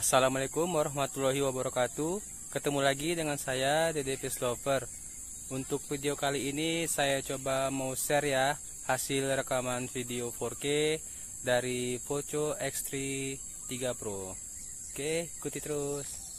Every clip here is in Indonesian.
Assalamualaikum warahmatullahi wabarakatuh Ketemu lagi dengan saya Dede Fish Lover Untuk video kali ini saya coba mau share ya Hasil rekaman video 4K dari Poco X3 3 Pro Oke ikuti terus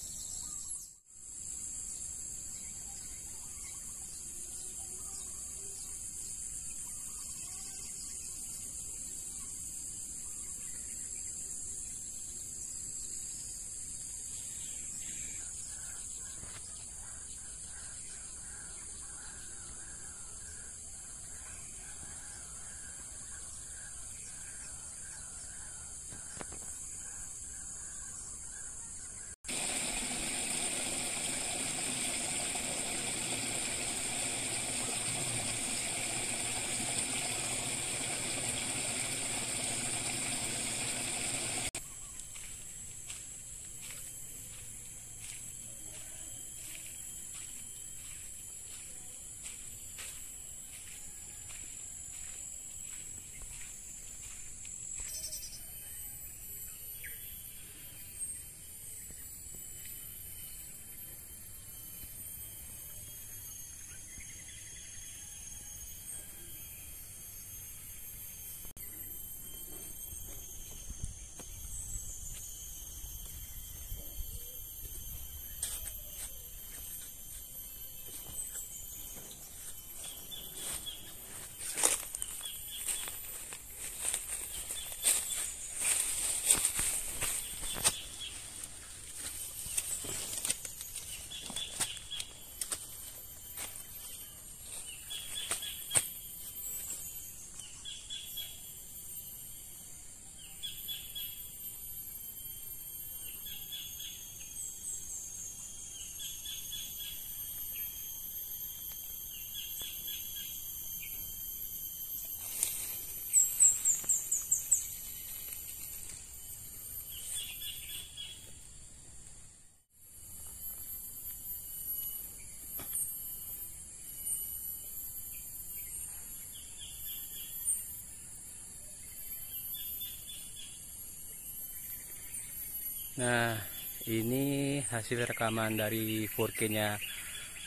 Nah, ini hasil rekaman dari 4K-nya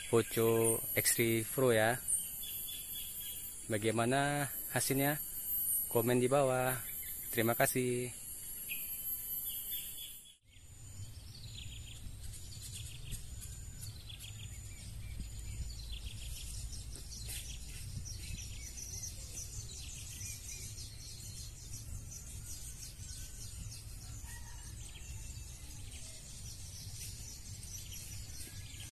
Poco X3 Pro ya. Bagaimana hasilnya? Komen di bawah. Terima kasih.